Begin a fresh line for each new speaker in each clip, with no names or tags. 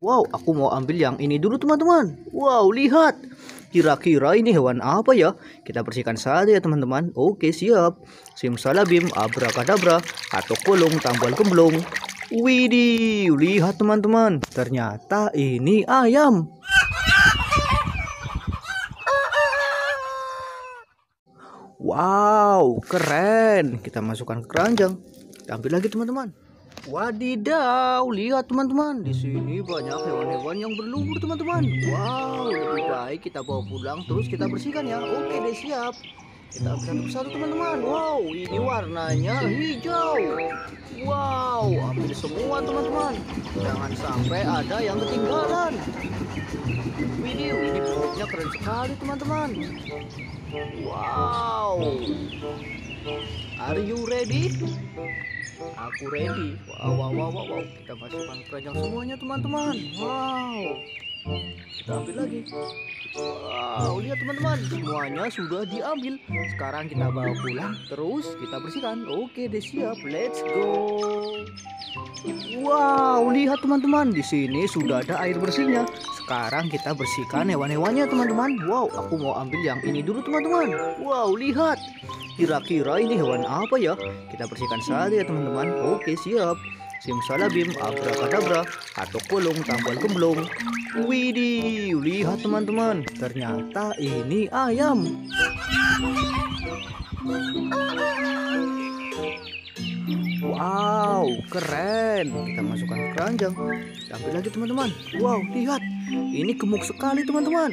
Wow, aku mau ambil yang ini dulu teman-teman. Wow, lihat. Kira-kira ini hewan apa ya? Kita bersihkan saja ya teman-teman. Oke, siap. Simsalabim, abrakadabra, atau kolong, tambal kemblong. Widih, lihat teman-teman. Ternyata ini ayam. Wow, keren. Kita masukkan ke keranjang. Kita ambil lagi teman-teman. Wadidaw, lihat teman-teman, di sini banyak hewan-hewan yang berlumur teman-teman. Wow, lebih baik kita bawa pulang terus kita bersihkan ya. Oke deh siap. Kita ambil satu teman-teman. Wow, ini warnanya hijau. Wow, ambil semua teman-teman. Jangan sampai ada yang ketinggalan. Video ini pokoknya keren sekali teman-teman. Wow. Are you ready? Aku ready. Wow, wow, wow, wow, wow. Kita masukkan keranjang semuanya, teman-teman. Wow. Kita ambil lagi. Wow, lihat teman-teman, semuanya sudah diambil. Sekarang kita bawa pulang, terus kita bersihkan. Oke, deh siap. Let's go. Wow, lihat teman-teman, di sini sudah ada air bersihnya. Sekarang kita bersihkan hewan-hewannya, teman-teman. Wow, aku mau ambil yang ini dulu, teman-teman. Wow, lihat. Kira-kira ini hewan apa ya? Kita bersihkan saja ya teman-teman. Oke siap. Simsalabim, abrakadabra, atau kolong tambal gemblong. Widih, lihat teman-teman. Ternyata ini ayam. Wow, keren. Kita masukkan keranjang. Tampil lagi teman-teman. Wow, lihat. Ini gemuk sekali teman-teman.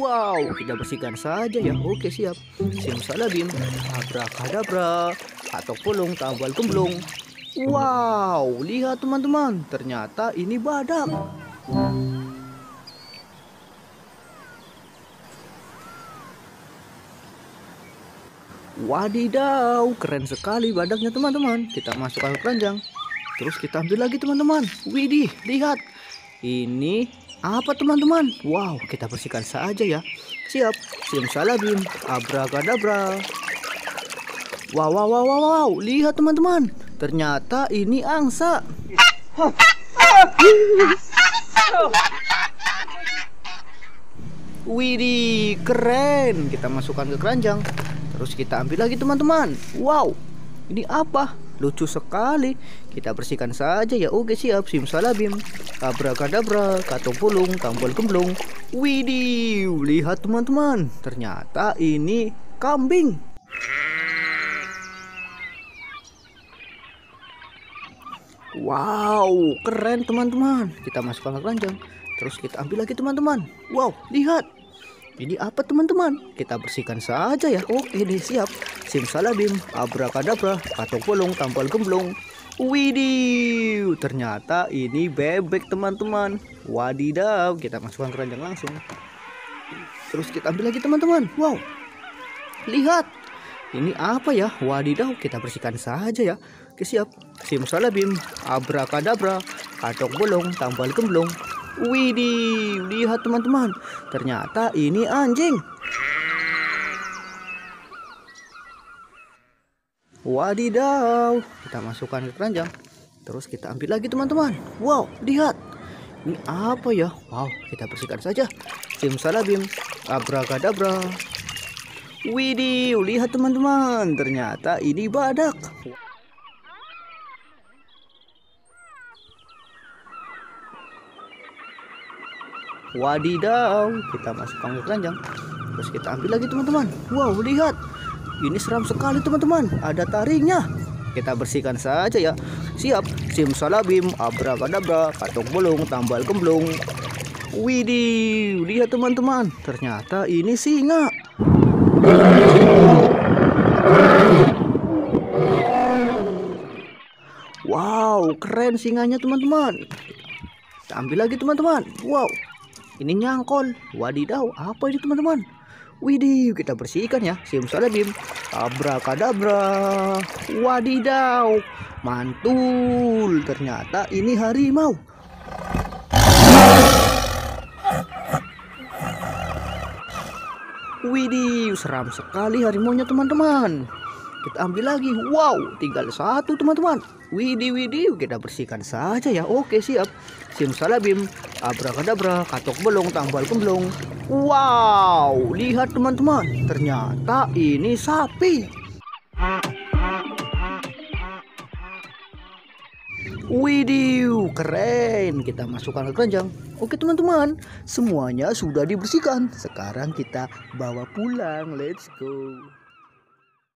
Wow, kita bersihkan saja ya. Oke, siap. Simsalabim, salabim, abrakadabra, atau pulung tambal kemblung. Wow, lihat teman-teman. Ternyata ini badak. Wadidaw, keren sekali badaknya teman-teman. Kita masukkan ke keranjang. Terus kita ambil lagi teman-teman. Widih, lihat. Ini apa teman-teman? Wow, kita bersihkan saja ya. Siap. salabim, abrakadabra. Wow, wow, wow, wow, wow. Lihat teman-teman. Ternyata ini angsa. Widih, keren. Kita masukkan ke keranjang. Terus kita ambil lagi teman-teman. Wow, ini apa? Lucu sekali. Kita bersihkan saja ya. Oke siap. Simsalabim. Abrakadabra. Katong pulung. Tambal gemblung Widih. Lihat teman-teman. Ternyata ini kambing. Wow, keren teman-teman. Kita masukkan ke keranjang. Terus kita ambil lagi teman-teman. Wow, lihat. Ini apa teman-teman? Kita bersihkan saja ya. Oke deh siap. Simsalabim, abrakadabra, patok bolong, tampal gemblong. Widih, ternyata ini bebek teman-teman. Wadidaw, kita masukkan keranjang langsung. Terus kita ambil lagi teman-teman. Wow, lihat. Ini apa ya? Wadidaw, kita bersihkan saja ya. Oke siap. Simsalabim, abrakadabra, patok bolong, tampal gemblong. Widih, lihat teman-teman. Ternyata ini anjing. Wadidaw. Kita masukkan ke keranjang. Terus kita ambil lagi teman-teman. Wow, lihat. Ini apa ya? Wow, kita bersihkan saja. abra Abrakadabra. Widih, lihat teman-teman. Ternyata ini badak. wadidaw kita masuk panggil keranjang terus kita ambil lagi teman-teman wow lihat ini seram sekali teman-teman ada taringnya kita bersihkan saja ya siap sim salabim abrakadabra katok bolong, tambal kemblung widih lihat teman-teman ternyata ini singa wow keren singanya teman-teman kita ambil lagi teman-teman wow ini nyangkol wadidaw apa ini teman-teman Widih, kita bersihkan ya. salabim Abrakadabra. Wadidaw. Mantul. Ternyata ini harimau. Widih, seram sekali harimau nya teman-teman. Kita ambil lagi. Wow, tinggal satu teman-teman. Widi Widi Kita bersihkan saja ya. Oke, siap. Simsalabim. Abrakadabra. Katok belong, tambal kemblong. Wow, lihat teman-teman. Ternyata ini sapi. Widiu keren. Kita masukkan ke keranjang. Oke teman-teman, semuanya sudah dibersihkan. Sekarang kita bawa pulang. Let's go.